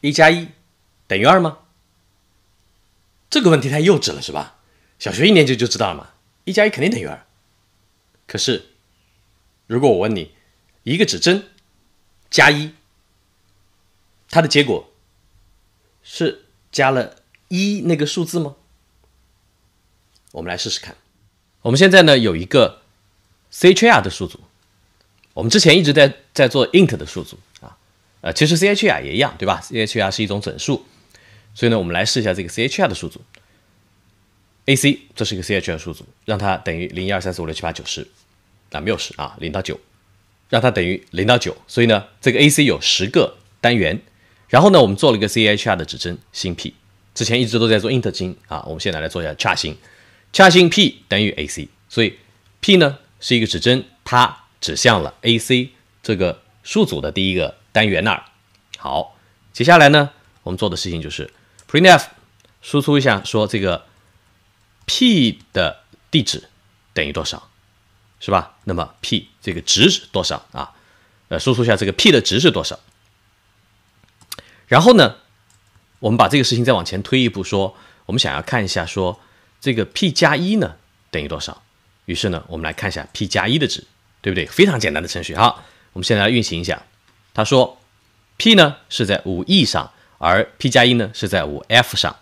一加一等于二吗？这个问题太幼稚了，是吧？小学一年级就知道了嘛，一加一肯定等于二。可是，如果我问你，一个指针加一，它的结果是加了一那个数字吗？我们来试试看。我们现在呢有一个 c h r 的数组，我们之前一直在在做 int 的数组。呃，其实 C H R 也一样，对吧？C H R 是一种整数，所以呢，我们来试一下这个 C H R 的数组 A C，这是一个 C H R 数组，让它等于零一二三四五六七八九十，啊，没有十啊，零到九，让它等于零到九。所以呢，这个 A C 有十个单元。然后呢，我们做了一个 C H R 的指针新 P，之前一直都在做 int 金啊，我们现在来做一下 char 型，char 型 P 等于 A C，所以 P 呢是一个指针，它指向了 A C 这个数组的第一个。单元那儿，好，接下来呢，我们做的事情就是 printf 输出一下，说这个 p 的地址等于多少，是吧？那么 p 这个值是多少啊？呃，输出一下这个 p 的值是多少。然后呢，我们把这个事情再往前推一步，说我们想要看一下，说这个 p 加一呢等于多少。于是呢，我们来看一下 p 加一的值，对不对？非常简单的程序哈。我们现在来运行一下。他说，p 呢是在五 e 上，而 p 加一呢是在五 f 上，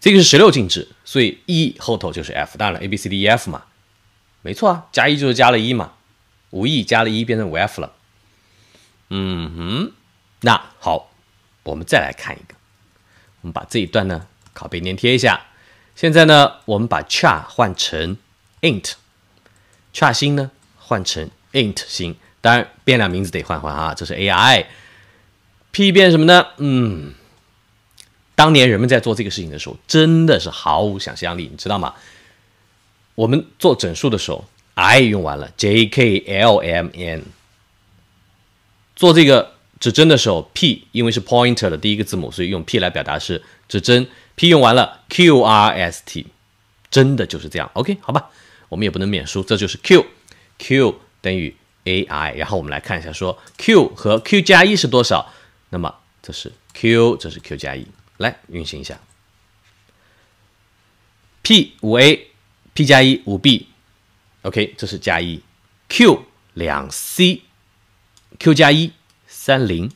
这个是十六进制，所以 e 后头就是 f，当然 a b c d e f 嘛，没错啊，加一就是加了一嘛，五 e 加了一变成五 f 了。嗯哼，那好，我们再来看一个，我们把这一段呢，拷贝粘贴一下，现在呢，我们把 char 换成 int，char 星呢换成 int 星。当然，变量名字得换换啊！这是 AI，P 变什么呢？嗯，当年人们在做这个事情的时候，真的是毫无想象力，你知道吗？我们做整数的时候，I 用完了，J K L M N。做这个指针的时候，P 因为是 pointer 的第一个字母，所以用 P 来表达是指针，P 用完了，Q R S T，真的就是这样。OK，好吧，我们也不能免输，这就是 Q，Q 等于。a i，然后我们来看一下，说 q 和 q 加一是多少？那么这是 q，这是 q 加一。来运行一下。p 五 a，p 加一五 b，ok，这是加一。q 两 c，q 加一三零。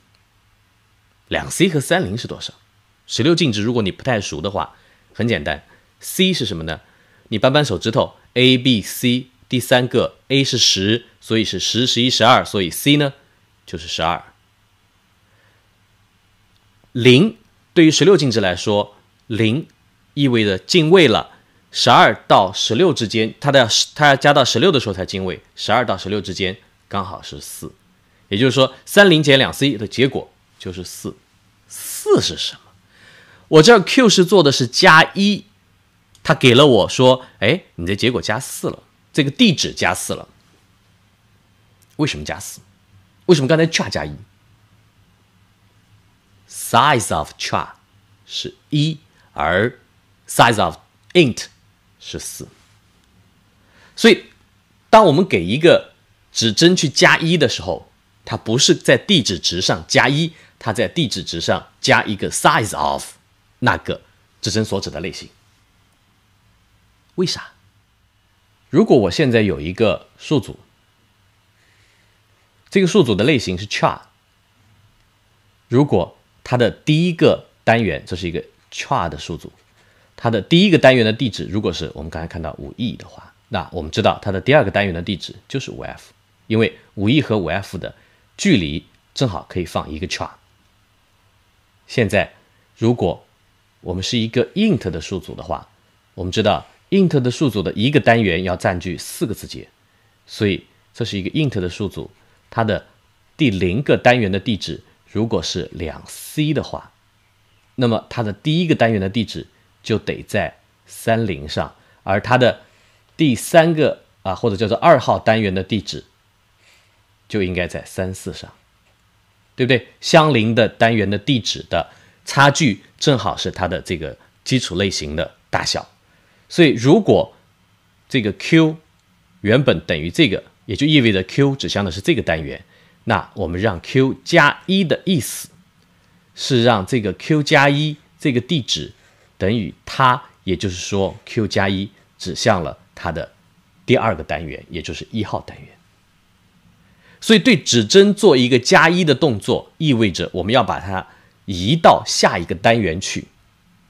两 c 和三零是多少？十六进制，如果你不太熟的话，很简单，c 是什么呢？你扳扳手指头，a b c，第三个。a 是十，所以是十、十一、十二，所以 c 呢就是十二。零对于十六进制来说，零意味着进位了。十二到十六之间，它的它要加到十六的时候才进位，十二到十六之间刚好是四。也就是说，三零减两 c 的结果就是四。四是什么？我这 q 是做的是加一，他给了我说，哎，你的结果加四了。这个地址加四了，为什么加四？为什么刚才 char 加一？size of char 是一，而 size of int 是四。所以，当我们给一个指针去加一的时候，它不是在地址值上加一，它在地址值上加一个 size of 那个指针所指的类型。为啥？如果我现在有一个数组，这个数组的类型是 char，如果它的第一个单元这是一个 char 的数组，它的第一个单元的地址如果是我们刚才看到五 E 的话，那我们知道它的第二个单元的地址就是五 F，因为五 E 和五 F 的距离正好可以放一个 char。现在，如果我们是一个 int 的数组的话，我们知道。int 的数组的一个单元要占据四个字节，所以这是一个 int 的数组，它的第零个单元的地址如果是两 c 的话，那么它的第一个单元的地址就得在三零上，而它的第三个啊，或者叫做二号单元的地址就应该在三四上，对不对？相邻的单元的地址的差距正好是它的这个基础类型的大小。所以，如果这个 q 原本等于这个，也就意味着 q 指向的是这个单元。那我们让 q 加一的意思是让这个 q 加一这个地址等于它，也就是说 q 加一指向了它的第二个单元，也就是一号单元。所以，对指针做一个加一的动作，意味着我们要把它移到下一个单元去。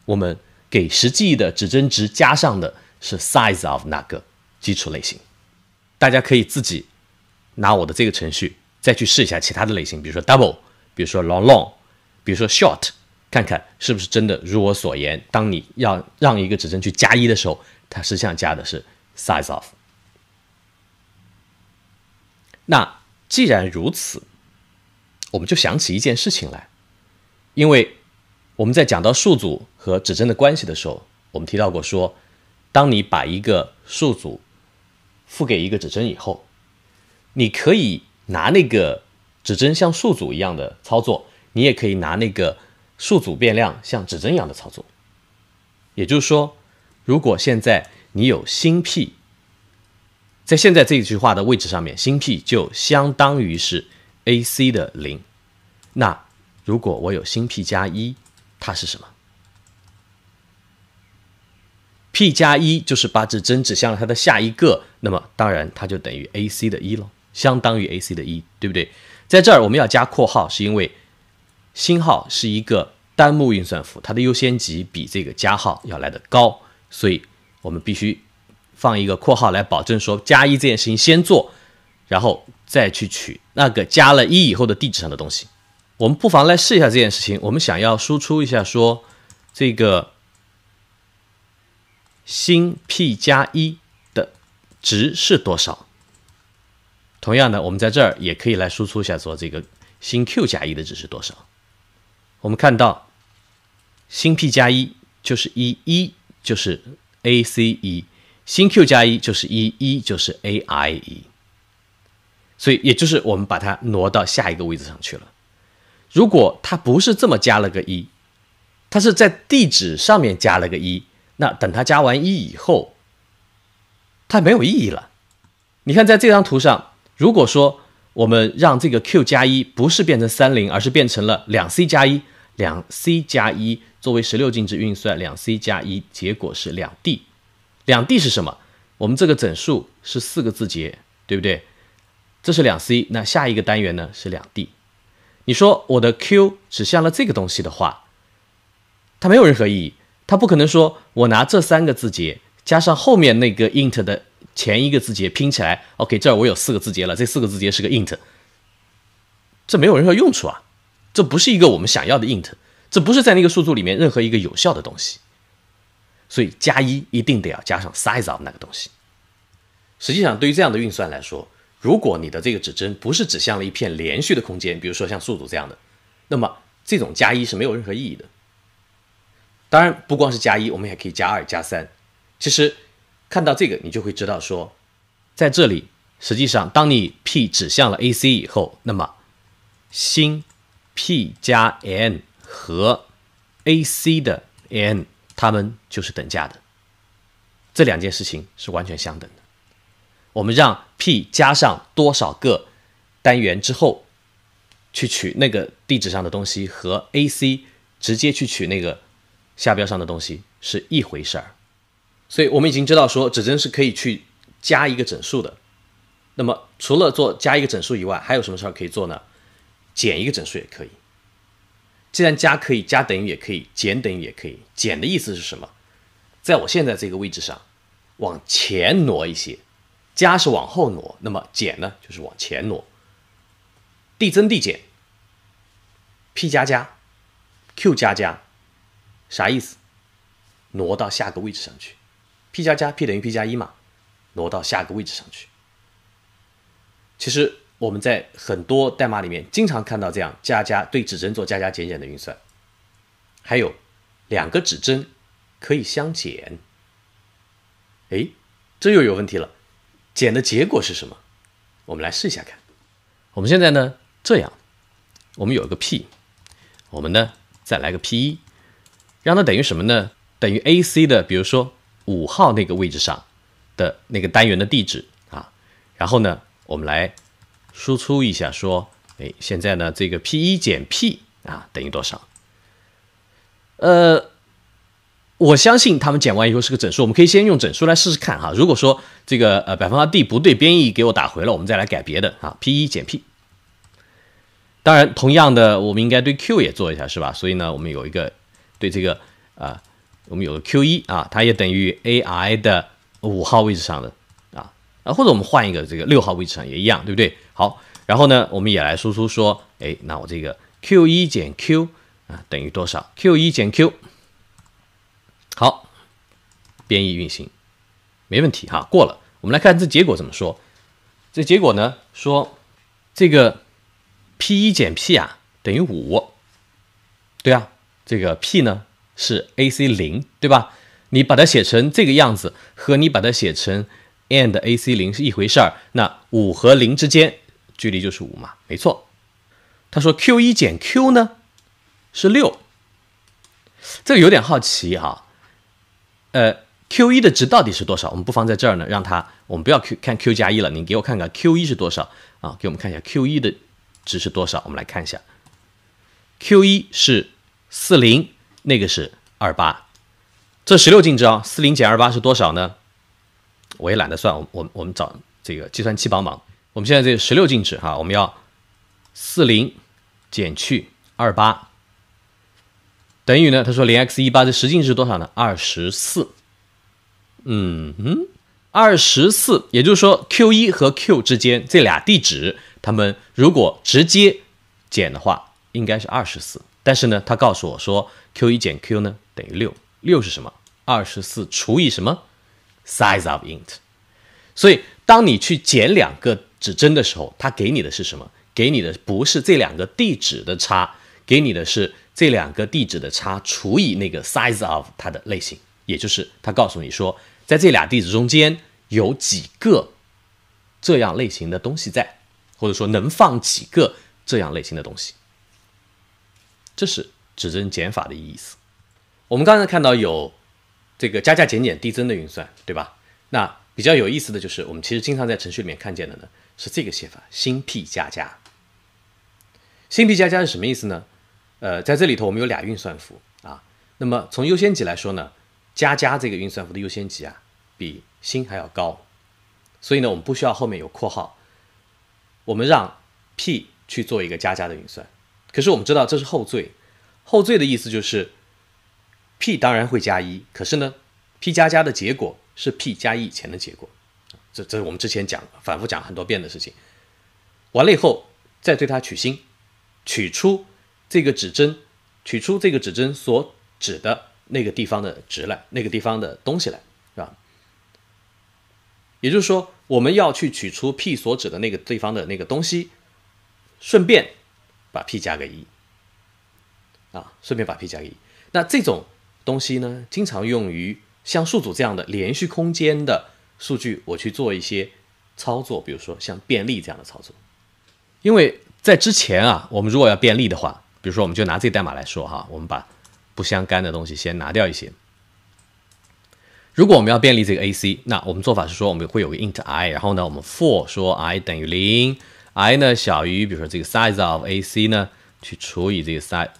我们。给实际的指针值加上的是 size of 那个基础类型？大家可以自己拿我的这个程序再去试一下其他的类型，比如说 double，比如说 long long，比如说 short，看看是不是真的如我所言。当你要让一个指针去加一的时候，它实际上加的是 size of。那既然如此，我们就想起一件事情来，因为。我们在讲到数组和指针的关系的时候，我们提到过说，当你把一个数组付给一个指针以后，你可以拿那个指针像数组一样的操作，你也可以拿那个数组变量像指针一样的操作。也就是说，如果现在你有新 p，在现在这一句话的位置上面，新 p 就相当于是 a c 的零。那如果我有新 p 加一。它是什么？P 加一就是八字针指向了它的下一个，那么当然它就等于 A C 的一了，相当于 A C 的一，对不对？在这儿我们要加括号，是因为星号是一个单目运算符，它的优先级比这个加号要来的高，所以我们必须放一个括号来保证说加一这件事情先做，然后再去取那个加了一以后的地址上的东西。我们不妨来试一下这件事情。我们想要输出一下，说这个新 P 加一的值是多少？同样的，我们在这儿也可以来输出一下，说这个新 Q 加一的值是多少？我们看到新 P 加一就是一一就是 A C 一，新 Q 加一就是一一就是 A I 一。所以也就是我们把它挪到下一个位置上去了。如果它不是这么加了个一，它是在地址上面加了个一，那等它加完一以后，它没有意义了。你看，在这张图上，如果说我们让这个 Q 加一不是变成三零，而是变成了两 C 加一，两 C 加一作为十六进制运算，两 C 加一结果是两 D，两 D 是什么？我们这个整数是四个字节，对不对？这是两 C，那下一个单元呢是两 D。你说我的 q 指向了这个东西的话，它没有任何意义。它不可能说我拿这三个字节加上后面那个 int 的前一个字节拼起来。OK，这儿我有四个字节了，这四个字节是个 int。这没有任何用处啊！这不是一个我们想要的 int，这不是在那个数组里面任何一个有效的东西。所以加一一定得要加上 size of 那个东西。实际上，对于这样的运算来说，如果你的这个指针不是指向了一片连续的空间，比如说像数组这样的，那么这种加一是没有任何意义的。当然，不光是加一，我们也可以加二、加三。其实看到这个，你就会知道说，在这里实际上，当你 p 指向了 a c 以后，那么新 p 加 n 和 a c 的 n，它们就是等价的。这两件事情是完全相等的。我们让。p 加上多少个单元之后，去取那个地址上的东西和 ac 直接去取那个下标上的东西是一回事儿，所以我们已经知道说指针是可以去加一个整数的。那么除了做加一个整数以外，还有什么事儿可以做呢？减一个整数也可以。既然加可以加等于也可以，减等于也可以。减的意思是什么？在我现在这个位置上往前挪一些。加是往后挪，那么减呢就是往前挪，递增递减。p 加加，q 加加，啥意思？挪到下个位置上去。p 加加，p 等于 p 加一嘛，挪到下个位置上去。其实我们在很多代码里面经常看到这样加加对指针做加加减减的运算，还有两个指针可以相减，哎，这又有问题了。减的结果是什么？我们来试一下看。我们现在呢这样，我们有一个 P，我们呢再来个 P 一，让它等于什么呢？等于 A C 的，比如说五号那个位置上的那个单元的地址啊。然后呢，我们来输出一下，说，哎，现在呢这个 P 一减 P 啊等于多少？呃。我相信他们减完以后是个整数，我们可以先用整数来试试看哈。如果说这个呃百分号 d 不对，编译给我打回了，我们再来改别的啊。p 一减 p，当然同样的，我们应该对 q 也做一下，是吧？所以呢，我们有一个对这个啊，我们有个 q 一啊，它也等于 ai 的五号位置上的啊啊，或者我们换一个这个六号位置上也一样，对不对？好，然后呢，我们也来输出说，哎，那我这个 q 一减 q 啊等于多少？q 一减 q。好，编译运行，没问题哈，过了。我们来看这结果怎么说。这结果呢，说这个 p 一减 p 啊等于五，对啊，这个 p 呢是 a c 零，对吧？你把它写成这个样子，和你把它写成 and a c 零是一回事儿。那五和零之间距离就是五嘛，没错。他说 q 一减 q 呢是六，这个有点好奇哈。呃，Q1 的值到底是多少？我们不妨在这儿呢，让它我们不要 Q 看 Q 加一了，你给我看看 Q1 是多少啊？给我们看一下 Q1 的值是多少？我们来看一下，Q1 是四零，那个是二八，这十六进制啊，四零减二八是多少呢？我也懒得算，我我我们找这个计算器帮忙。我们现在这十六进制哈，我们要四零减去二八。等于呢？他说零 x 一八的直径是多少呢？二十四。嗯嗯，二十四。也就是说，q 一和 q 之间这俩地址，他们如果直接减的话，应该是二十四。但是呢，他告诉我说，q 一减 q 呢等于六。六是什么？二十四除以什么？size of int。所以，当你去减两个指针的时候，它给你的是什么？给你的不是这两个地址的差，给你的是。这两个地址的差除以那个 size of 它的类型，也就是它告诉你说，在这俩地址中间有几个这样类型的东西在，或者说能放几个这样类型的东西。这是指针减法的意思。我们刚才看到有这个加加减减递增的运算，对吧？那比较有意思的就是，我们其实经常在程序里面看见的呢是这个写法：新 p 加加。新 p 加加是什么意思呢？呃，在这里头我们有俩运算符啊，那么从优先级来说呢，加加这个运算符的优先级啊比星还要高，所以呢我们不需要后面有括号，我们让 p 去做一个加加的运算。可是我们知道这是后缀，后缀的意思就是 p 当然会加一，可是呢 p 加加的结果是 p 加一以前的结果，这这是我们之前讲反复讲很多遍的事情。完了以后再对它取星，取出。这个指针取出这个指针所指的那个地方的值来，那个地方的东西来，是吧？也就是说，我们要去取出 p 所指的那个地方的那个东西，顺便把 p 加个一，啊，顺便把 p 加个一。那这种东西呢，经常用于像数组这样的连续空间的数据，我去做一些操作，比如说像便利这样的操作。因为在之前啊，我们如果要便利的话，比如说，我们就拿这代码来说哈，我们把不相干的东西先拿掉一些。如果我们要便利这个 A C，那我们做法是说，我们会有个 int i，然后呢，我们 for 说 i 等于零，i 呢小于，比如说这个 size of A C 呢，去除以这个 size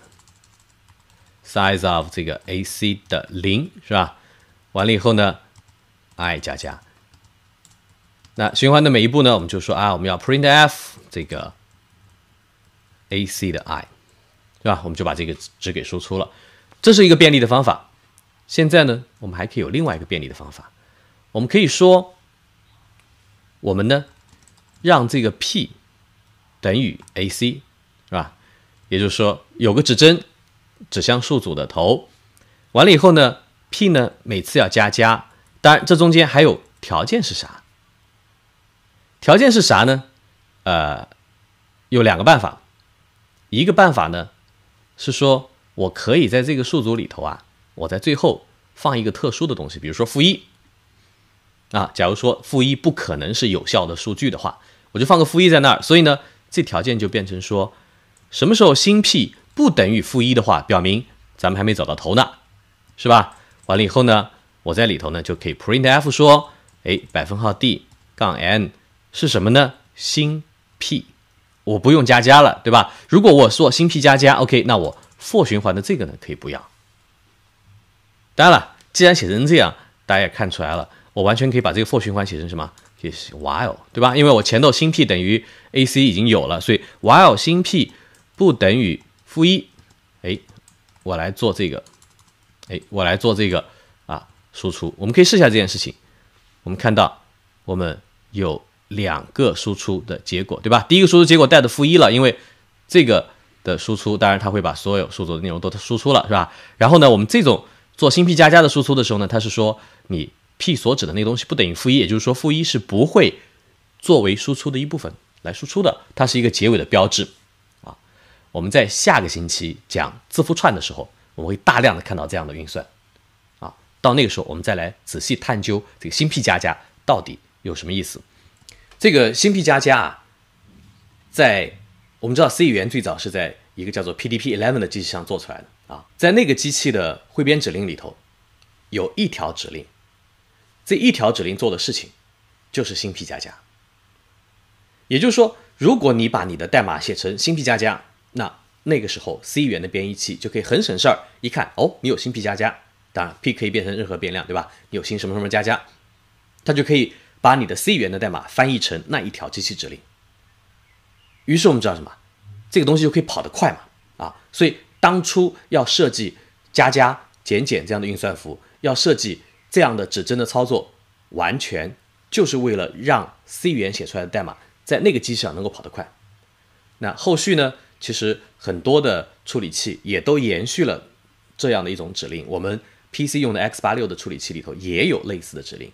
size of 这个 A C 的零，是吧？完了以后呢，i 加加。那循环的每一步呢，我们就说啊，我们要 print f 这个 A C 的 i。对吧？我们就把这个值给输出了，这是一个便利的方法。现在呢，我们还可以有另外一个便利的方法。我们可以说，我们呢，让这个 p 等于 ac，是吧？也就是说，有个指针指向数组的头。完了以后呢，p 呢每次要加加。当然，这中间还有条件是啥？条件是啥呢？呃，有两个办法，一个办法呢。是说，我可以在这个数组里头啊，我在最后放一个特殊的东西，比如说负一啊。假如说负一不可能是有效的数据的话，我就放个负一在那儿。所以呢，这条件就变成说，什么时候新 p 不等于负一的话，表明咱们还没走到头呢，是吧？完了以后呢，我在里头呢就可以 printf 说，哎，百分号 d 杠 n 是什么呢？新 p。我不用加加了，对吧？如果我说新 p 加加，OK，那我 for 循环的这个呢可以不要。当然了，既然写成这样，大家也看出来了，我完全可以把这个 for 循环写成什么？可以写 while，对吧？因为我前头新 p 等于 ac 已经有了，所以 while 新 p 不等于负一，哎，我来做这个，哎，我来做这个啊，输出。我们可以试一下这件事情。我们看到，我们有。两个输出的结果，对吧？第一个输出结果带的负一了，因为这个的输出，当然它会把所有数组的内容都输出了，是吧？然后呢，我们这种做新 p 加加的输出的时候呢，它是说你 p 所指的那个东西不等于负一，也就是说负一是不会作为输出的一部分来输出的，它是一个结尾的标志啊。我们在下个星期讲字符串的时候，我们会大量的看到这样的运算啊。到那个时候，我们再来仔细探究这个新 p 加加到底有什么意思。这个新 P 加加啊，在我们知道 C 语言最早是在一个叫做 PDP eleven 的机器上做出来的啊，在那个机器的汇编指令里头，有一条指令，这一条指令做的事情就是新 P 加加。也就是说，如果你把你的代码写成新 P 加加，那那个时候 C 语言的编译器就可以很省事儿，一看哦，你有新 P 加加，当然 P 可以变成任何变量，对吧？你有新什么什么加加，它就可以。把你的 C 语言的代码翻译成那一条机器指令，于是我们知道什么，这个东西就可以跑得快嘛啊！所以当初要设计加加减减这样的运算符，要设计这样的指针的操作，完全就是为了让 C 语言写出来的代码在那个机器上能够跑得快。那后续呢，其实很多的处理器也都延续了这样的一种指令，我们 PC 用的 x86 的处理器里头也有类似的指令。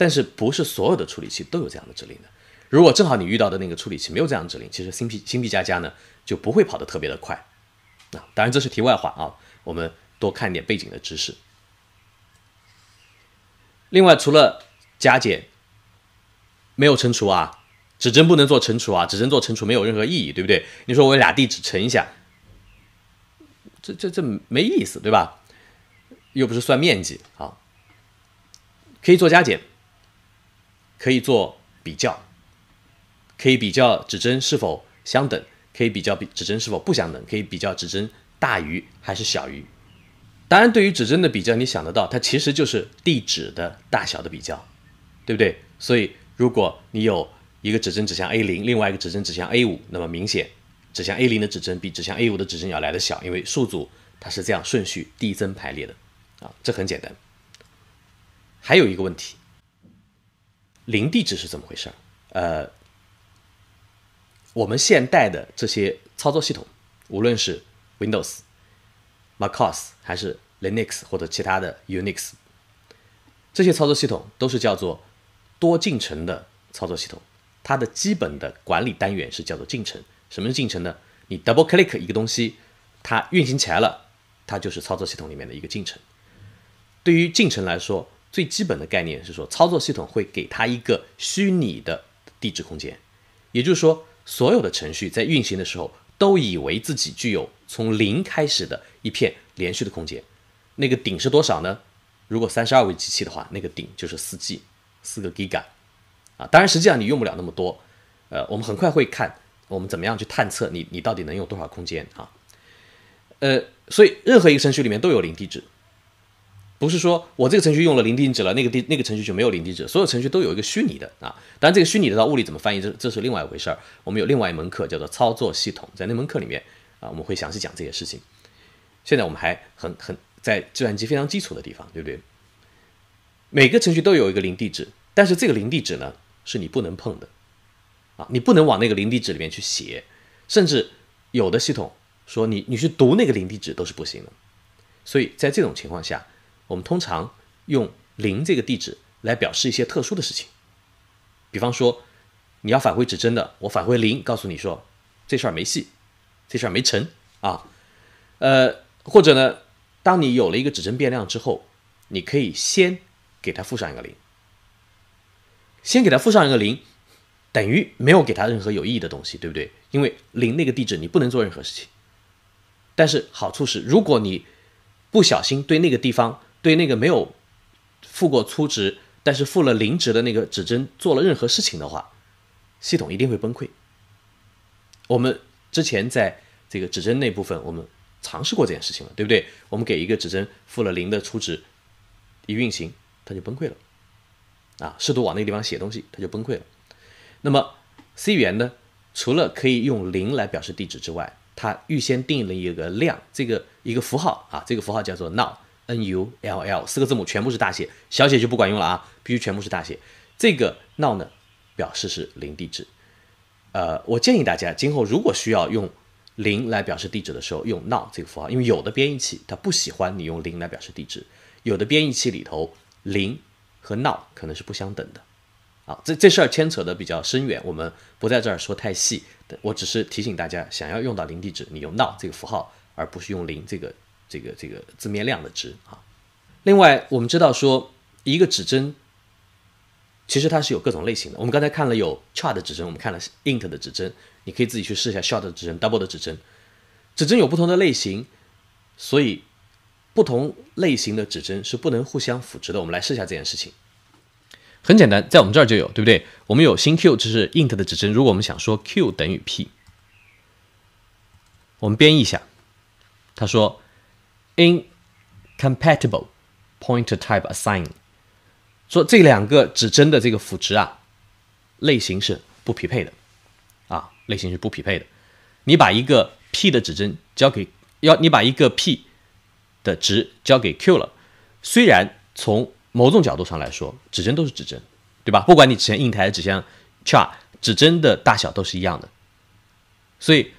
但是不是所有的处理器都有这样的指令的。如果正好你遇到的那个处理器没有这样的指令，其实新 P 新 P 加加呢就不会跑得特别的快。啊，当然这是题外话啊，我们多看点背景的知识。另外，除了加减，没有乘除啊，指针不能做乘除啊，指针做乘除没有任何意义，对不对？你说我俩地址乘一下，这这这没意思，对吧？又不是算面积啊，可以做加减。可以做比较，可以比较指针是否相等，可以比较指针是否不相等，可以比较指针大于还是小于。当然，对于指针的比较，你想得到它其实就是地址的大小的比较，对不对？所以，如果你有一个指针指向 a 零，另外一个指针指向 a 五，那么明显指向 a 零的指针比指向 a 五的指针要来的小，因为数组它是这样顺序递增排列的啊，这很简单。还有一个问题。零地址是怎么回事儿？呃，我们现代的这些操作系统，无论是 Windows、MacOS 还是 Linux 或者其他的 Unix，这些操作系统都是叫做多进程的操作系统。它的基本的管理单元是叫做进程。什么是进程呢？你 double click 一个东西，它运行起来了，它就是操作系统里面的一个进程。对于进程来说，最基本的概念是说，操作系统会给他一个虚拟的地址空间，也就是说，所有的程序在运行的时候都以为自己具有从零开始的一片连续的空间。那个顶是多少呢？如果三十二位机器的话，那个顶就是四 G，四个 G a 啊。当然，实际上你用不了那么多。呃，我们很快会看我们怎么样去探测你你到底能用多少空间啊。呃，所以任何一个程序里面都有零地址。不是说我这个程序用了零地址了，那个地那个程序就没有零地址，所有程序都有一个虚拟的啊。当然，这个虚拟的到物理怎么翻译，这这是另外一回事儿。我们有另外一门课叫做操作系统，在那门课里面啊，我们会详细讲这些事情。现在我们还很很在计算机非常基础的地方，对不对？每个程序都有一个零地址，但是这个零地址呢，是你不能碰的啊，你不能往那个零地址里面去写，甚至有的系统说你你去读那个零地址都是不行的。所以在这种情况下。我们通常用零这个地址来表示一些特殊的事情，比方说你要返回指针的，我返回零，告诉你说这事儿没戏，这事儿没成啊。呃，或者呢，当你有了一个指针变量之后，你可以先给它附上一个零，先给它附上一个零，等于没有给它任何有意义的东西，对不对？因为零那个地址你不能做任何事情。但是好处是，如果你不小心对那个地方。对那个没有付过初值，但是付了零值的那个指针做了任何事情的话，系统一定会崩溃。我们之前在这个指针那部分，我们尝试过这件事情了，对不对？我们给一个指针付了零的初值，一运行它就崩溃了，啊，试图往那个地方写东西，它就崩溃了。那么 C 语言呢，除了可以用零来表示地址之外，它预先定义了一个量，这个一个符号啊，这个符号叫做 null。N U L L 四个字母全部是大写，小写就不管用了啊，必须全部是大写。这个 null 表示是零地址。呃，我建议大家今后如果需要用零来表示地址的时候，用 null 这个符号，因为有的编译器它不喜欢你用零来表示地址，有的编译器里头零和 null 可能是不相等的。啊，这这事儿牵扯的比较深远，我们不在这儿说太细。我只是提醒大家，想要用到零地址，你用 null 这个符号，而不是用零这个。这个这个字面量的值啊，另外我们知道说一个指针，其实它是有各种类型的。我们刚才看了有 char 的指针，我们看了 int 的指针，你可以自己去试一下 short 的指针、double 的指针。指针有不同的类型，所以不同类型的指针是不能互相辅值的。我们来试一下这件事情，很简单，在我们这儿就有，对不对？我们有新 q，这是 int 的指针。如果我们想说 q 等于 p，我们编译一下，他说。Incompatible pointer type assign，说这两个指针的这个赋值啊，类型是不匹配的，啊，类型是不匹配的。你把一个 p 的指针交给要你把一个 p 的值交给 q 了，虽然从某种角度上来说，指针都是指针，对吧？不管你指向硬台，指向 char，指针的大小都是一样的，所以。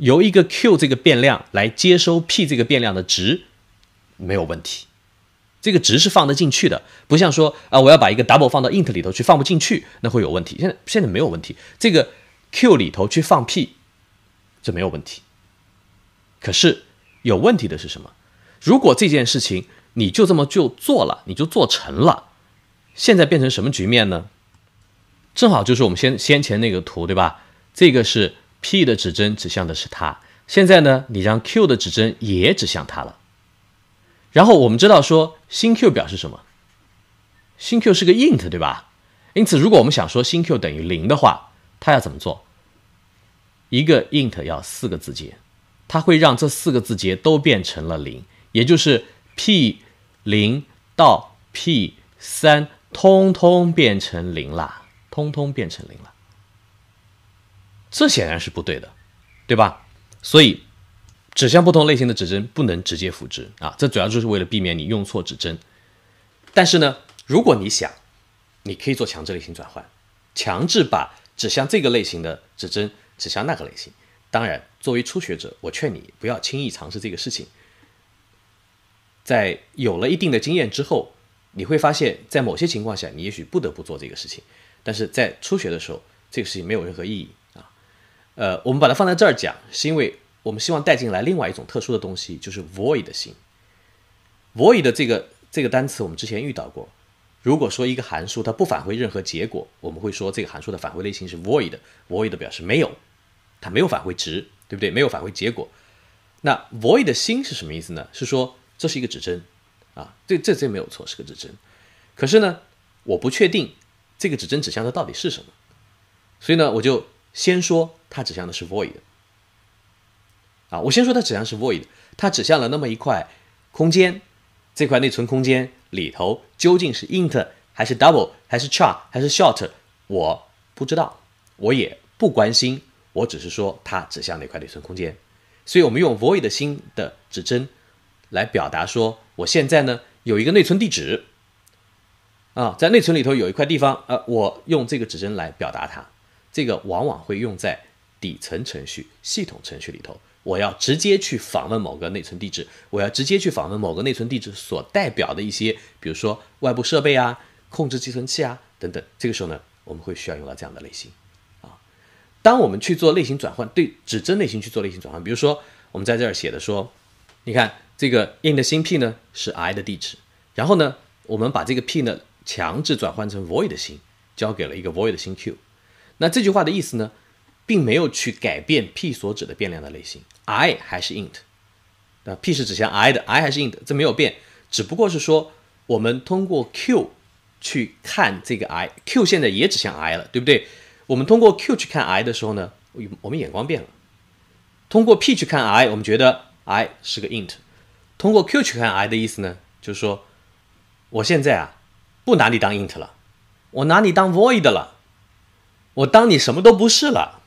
由一个 q 这个变量来接收 p 这个变量的值，没有问题，这个值是放得进去的。不像说啊，我要把一个 double 放到 int 里头去放不进去，那会有问题。现在现在没有问题，这个 q 里头去放 p，这没有问题。可是有问题的是什么？如果这件事情你就这么就做了，你就做成了，现在变成什么局面呢？正好就是我们先先前那个图，对吧？这个是。p 的指针指向的是它，现在呢，你让 q 的指针也指向它了。然后我们知道说，新 q 表示什么？新 q 是个 int，对吧？因此，如果我们想说新 q 等于零的话，它要怎么做？一个 int 要四个字节，它会让这四个字节都变成了零，也就是 p 零到 p 三通通变成零了，通通变成零了。这显然是不对的，对吧？所以，指向不同类型的指针不能直接复制啊。这主要就是为了避免你用错指针。但是呢，如果你想，你可以做强制类型转换，强制把指向这个类型的指针指向那个类型。当然，作为初学者，我劝你不要轻易尝试这个事情。在有了一定的经验之后，你会发现在某些情况下，你也许不得不做这个事情。但是在初学的时候，这个事情没有任何意义。呃，我们把它放在这儿讲，是因为我们希望带进来另外一种特殊的东西，就是 void 的心。void 的这个这个单词，我们之前遇到过。如果说一个函数它不返回任何结果，我们会说这个函数的返回类型是 void。void 表示没有，它没有返回值，对不对？没有返回结果。那 void 的心是什么意思呢？是说这是一个指针啊，这这这没有错，是个指针。可是呢，我不确定这个指针指向的到底是什么，所以呢，我就。先说它指向的是 void，啊，我先说它指向是 void，它指向了那么一块空间，这块内存空间里头究竟是 int 还是 double 还是 char 还是 short，我不知道，我也不关心，我只是说它指向哪块内存空间。所以，我们用 void 的新的指针来表达说，我现在呢有一个内存地址，啊，在内存里头有一块地方，呃，我用这个指针来表达它。这个往往会用在底层程序、系统程序里头。我要直接去访问某个内存地址，我要直接去访问某个内存地址所代表的一些，比如说外部设备啊、控制寄存器啊等等。这个时候呢，我们会需要用到这样的类型啊。当我们去做类型转换，对指针类型去做类型转换，比如说我们在这儿写的说，你看这个 in 的新 p 呢是 i 的地址，然后呢，我们把这个 p 呢强制转换成 void 的新，交给了一个 void 的新 q。那这句话的意思呢，并没有去改变 p 所指的变量的类型，i 还是 int，那 p 是指向 i 的，i 还是 int，这没有变，只不过是说我们通过 q 去看这个 i，q 现在也指向 i 了，对不对？我们通过 q 去看 i 的时候呢，我们眼光变了。通过 p 去看 i，我们觉得 i 是个 int；通过 q 去看 i 的意思呢，就是说我现在啊，不拿你当 int 了，我拿你当 void 了。我当你什么都不是了。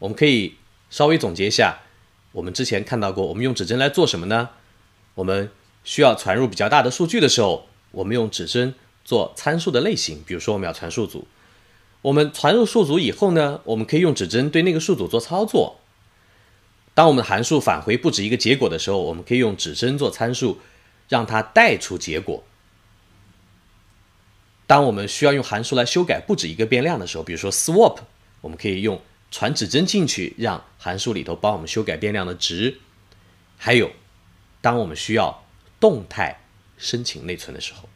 我们可以稍微总结一下，我们之前看到过，我们用指针来做什么呢？我们需要传入比较大的数据的时候，我们用指针做参数的类型。比如说我们要传数组，我们传入数组以后呢，我们可以用指针对那个数组做操作。当我们函数返回不止一个结果的时候，我们可以用指针做参数，让它带出结果。当我们需要用函数来修改不止一个变量的时候，比如说 swap，我们可以用传指针进去，让函数里头帮我们修改变量的值。还有，当我们需要动态申请内存的时候。